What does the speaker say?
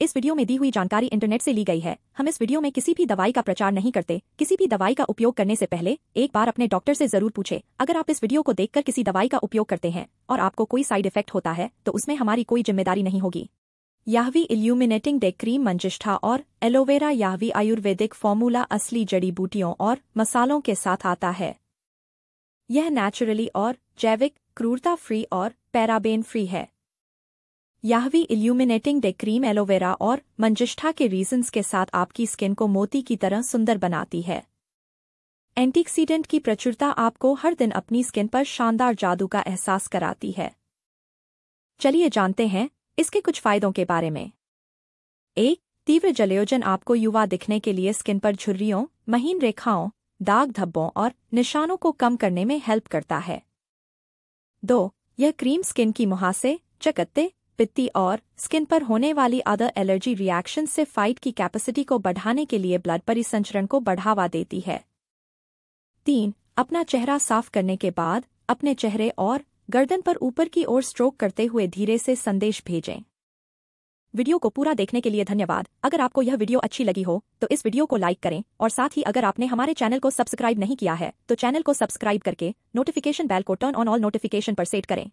इस वीडियो में दी हुई जानकारी इंटरनेट से ली गई है हम इस वीडियो में किसी भी दवाई का प्रचार नहीं करते किसी भी दवाई का उपयोग करने से पहले एक बार अपने डॉक्टर से जरूर पूछे अगर आप इस वीडियो को देखकर किसी दवाई का उपयोग करते हैं और आपको कोई साइड इफेक्ट होता है तो उसमें हमारी कोई जिम्मेदारी नहीं होगी याहवी इल्यूमिनेटिंग डे क्रीम मंजिष्ठा और एलोवेरा याहवी आयुर्वेदिक फॉर्मूला असली जड़ी बूटियों और मसालों के साथ आता है यह नेचुरली और जैविक क्रूरता फ्री और पैराबेन फ्री है याहवी इल्यूमिनेटिंग डे क्रीम एलोवेरा और मंजिष्ठा के रीजन्स के साथ आपकी स्किन को मोती की तरह सुंदर बनाती है एंटीक्सीडेंट की प्रचुरता आपको हर दिन अपनी स्किन पर शानदार जादू का एहसास कराती है चलिए जानते हैं इसके कुछ फायदों के बारे में एक तीव्र जलयोजन आपको युवा दिखने के लिए स्किन पर झुर्रियों महीन रेखाओं दाग धब्बों और निशानों को कम करने में हेल्प करता है दो यह क्रीम स्किन की मुहासे चकत्ते पित्ती और स्किन पर होने वाली अदर एलर्जी रिएक्शन से फाइट की कैपेसिटी को बढ़ाने के लिए ब्लड परिसंचरण को बढ़ावा देती है तीन अपना चेहरा साफ करने के बाद अपने चेहरे और गर्दन पर ऊपर की ओर स्ट्रोक करते हुए धीरे से संदेश भेजें वीडियो को पूरा देखने के लिए धन्यवाद अगर आपको यह वीडियो अच्छी लगी हो तो इस वीडियो को लाइक करें और साथ ही अगर आपने हमारे चैनल को सब्सक्राइब नहीं किया है तो चैनल को सब्सक्राइब करके नोटिफिकेशन बेल को टर्न ऑन ऑल नोटिफिकेशन पर सेट करें